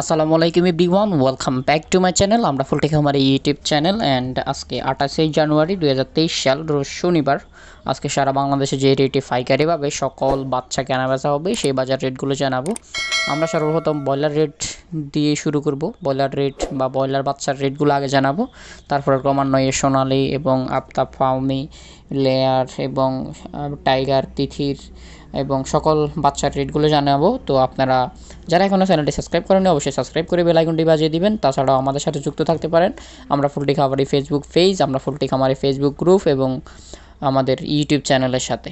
আসসালামু আলাইকুম everyone welcome back to my channel আমরা ফুলটেক আমার ইউটিউব চ্যানেল অ্যান্ড আজকে আঠাশে জানুয়ারি দু সাল রোজ শনিবার আজকে সারা বাংলাদেশে যে রেটে ফাইকারি পাবে সকল বাচ্চা কেনা বেচা হবে সেই বাজার রেটগুলো জানাবো আমরা সর্বপ্রথম ব্রয়লার রেট দিয়ে শুরু করব ব্রয়লার রেট বা ব্রয়লার বাচ্চার রেটগুলো আগে জানাবো তারপরে ক্রমান্বয়ে সোনালি এবং আফতাব ফাউমি লেয়ার এবং টাইগার তিথির এবং সকল বাচ্চার রেটগুলো জানাবো তো আপনারা যারা এখনও চ্যানেলটি সাবস্ক্রাইব করেন অবশ্যই সাবস্ক্রাইব করে বেলাইকনটি বাজিয়ে দিবেন তাছাড়াও আমাদের সাথে যুক্ত থাকতে পারেন আমরা ফুলটি খামারি ফেসবুক পেজ আমরা ফুলটি খামারি ফেসবুক গ্রুপ এবং আমাদের ইউটিউব চ্যানেলের সাথে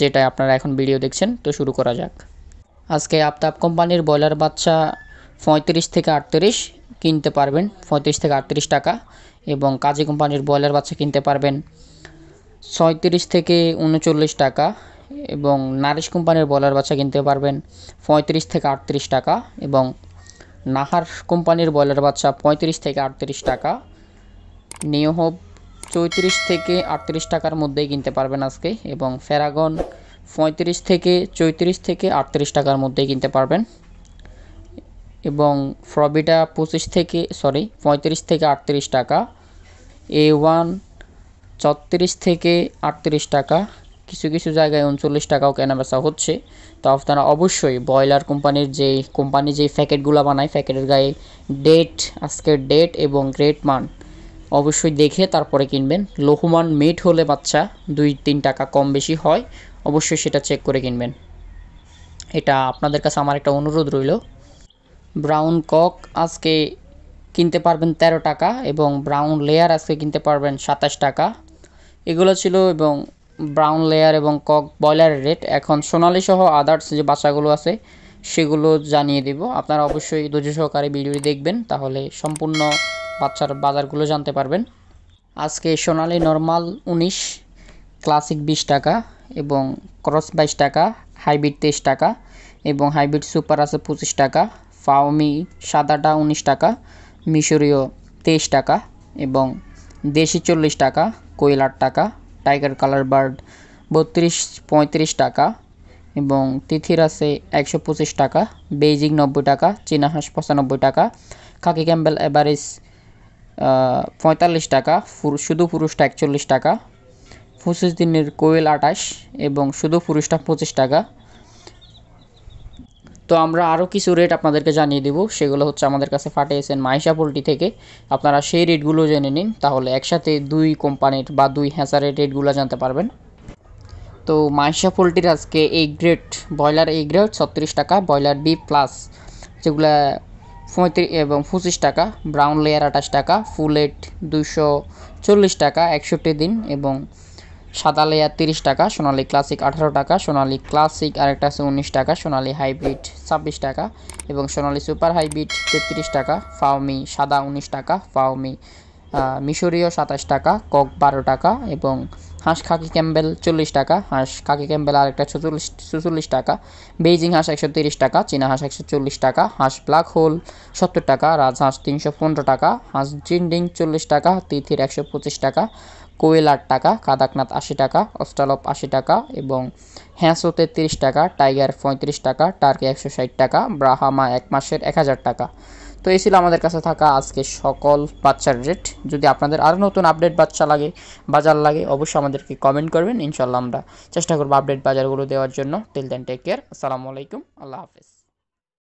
যেটা আপনারা এখন ভিডিও দেখছেন তো শুরু করা যাক আজকে আপতাপ কোম্পানির ব্রয়লার বাচ্চা পঁয়ত্রিশ থেকে আটত্রিশ কিনতে পারবেন পঁয়ত্রিশ থেকে আটত্রিশ টাকা এবং কাজী কোম্পানির ব্রয়লার বাচ্চা কিনতে পারবেন ছয়ত্রিশ থেকে উনচল্লিশ টাকা এবং নারিশ কোম্পানির বলার বাচ্চা কিনতে পারবেন পঁয়ত্রিশ থেকে আটত্রিশ টাকা এবং নাহার কোম্পানির বলার বাচ্চা পঁয়ত্রিশ থেকে আটত্রিশ টাকা নিউ হোপ চৌত্রিশ থেকে আটত্রিশ টাকার মধ্যেই কিনতে পারবেন আজকে এবং ফেরাগন পঁয়ত্রিশ থেকে চৌত্রিশ থেকে আটত্রিশ টাকার মধ্যেই কিনতে পারবেন এবং ফ্রবিটা পঁচিশ থেকে সরি পঁয়ত্রিশ থেকে আটত্রিশ টাকা এ ওয়ান চত্রিশ থেকে আটত্রিশ টাকা কিছু কিছু জায়গায় উনচল্লিশ টাকাও কেনা বেচা হচ্ছে তো আপনারা অবশ্যই ব্রয়লার কোম্পানির যে কোম্পানি যে প্যাকেটগুলো বানায় প্যাকেটের গায়ে ডেট আজকের ডেট এবং গ্রেট মান অবশ্যই দেখে তারপরে কিনবেন লহুমান মিট হলে বাচ্চা দুই তিন টাকা কম বেশি হয় অবশ্যই সেটা চেক করে কিনবেন এটা আপনাদের কাছে আমার একটা অনুরোধ রইল ব্রাউন কক আজকে কিনতে পারবেন ১৩ টাকা এবং ব্রাউন লেয়ার আজকে কিনতে পারবেন সাতাশ টাকা এগুলো ছিল এবং ব্রাউন লেয়ার এবং কক ব্রয়লারের রেট এখন সোনালি সহ আদার্স যে বাচ্চাগুলো আছে সেগুলো জানিয়ে দেব আপনারা অবশ্যই ধৈর্য সহকারে ভিডিওটি দেখবেন তাহলে সম্পূর্ণ বাচ্চার বাজারগুলো জানতে পারবেন আজকে সোনালি নর্মাল উনিশ ক্লাসিক বিশ টাকা এবং ক্রস বাইশ টাকা হাইব্রিড তেইশ টাকা এবং হাইব্রিড সুপার আছে পঁচিশ টাকা ফাওমি সাদাটা উনিশ টাকা মিশরীয় তেইশ টাকা এবং দেশি চল্লিশ টাকা কয়লার টাকা টাইগার কালার বার্ড বত্রিশ পঁয়ত্রিশ টাকা এবং তিথির আছে একশো পঁচিশ টাকা বেইজিং নব্বই টাকা চীনা হাঁস পঁচানব্বই টাকা খাকি ক্যাম্বেল অ্যাভারেজ পঁয়তাল্লিশ টাকা শুধু পুরুষটা একচল্লিশ টাকা পঁচিশ দিনের কোয়েল আঠাশ এবং শুধু পুরুষটা পঁচিশ টাকা তো আমরা আরও কিছু রেট আপনাদেরকে জানিয়ে দেবো সেগুলো হচ্ছে আমাদের কাছে ফাটিয়েছেন মাইশা পোলট্রি থেকে আপনারা সেই রেটগুলো জেনে নিন তাহলে একসাথে দুই কোম্পানির বা দুই হ্যাঁচারের রেটগুলো জানতে পারবেন তো মাইশা পোলট্রির আজকে এই গ্রেড ব্রয়লার এই গ্রেড ছত্রিশ টাকা ব্রয়লার বি প্লাস যেগুলা পঁয়ত্রিশ এবং পঁচিশ টাকা ব্রাউন লেয়ার আঠাশ টাকা ফুলেট দুশো চল্লিশ টাকা একষট্টি দিন এবং সাদা লেয়ার তিরিশ টাকা সোনালি ক্লাসিক আঠারো টাকা সোনালি ক্লাসিক আরেকটা আছে উনিশ টাকা সোনালি হাইব্রিড ছাব্বিশ টাকা এবং সোনালি সুপার হাইব্রিড তেত্রিশ টাকা ফাওমি সাদা উনিশ টাকা ফাওমি মিশরীয় সাতাশ টাকা কক বারো টাকা এবং হাঁস খাকি ক্যাম্বেল চল্লিশ টাকা হাঁস খাকি ক্যাম্বেল আরেকটা ছচল্লিশ ছচল্লিশ টাকা বেইজিং হাঁস একশো তিরিশ টাকা চীনা হাঁস একশো চল্লিশ টাকা হাঁস ব্ল্যাক হোল সত্তর টাকা রাজহাঁস তিনশো পনেরো টাকা হাঁস জিন্ডিং চল্লিশ টাকা তিথির একশো পঁচিশ টাকা কোয়েল আট টাকা কাদাকনাথ আশি টাকা অস্টালপ আশি টাকা এবং হ্যাঁসো তেত্রিশ টাকা টাইগার পঁয়ত্রিশ টাকা টার্কি একশো ষাট টাকা ব্রাহামা এক মাসের এক হাজার টাকা তো এই ছিল আমাদের কাছে থাকা আজকে সকল বাচ্চার রেট যদি আপনাদের আরও নতুন আপডেট বাচ্চা লাগে বাজার লাগে অবশ্যই আমাদেরকে কমেন্ট করবেন ইনশাল্লাহ আমরা চেষ্টা করবো আপডেট বাজারগুলো দেওয়ার জন্য টিল দেন টেক কেয়ার আসসালামু আলাইকুম আল্লাহ হাফিজ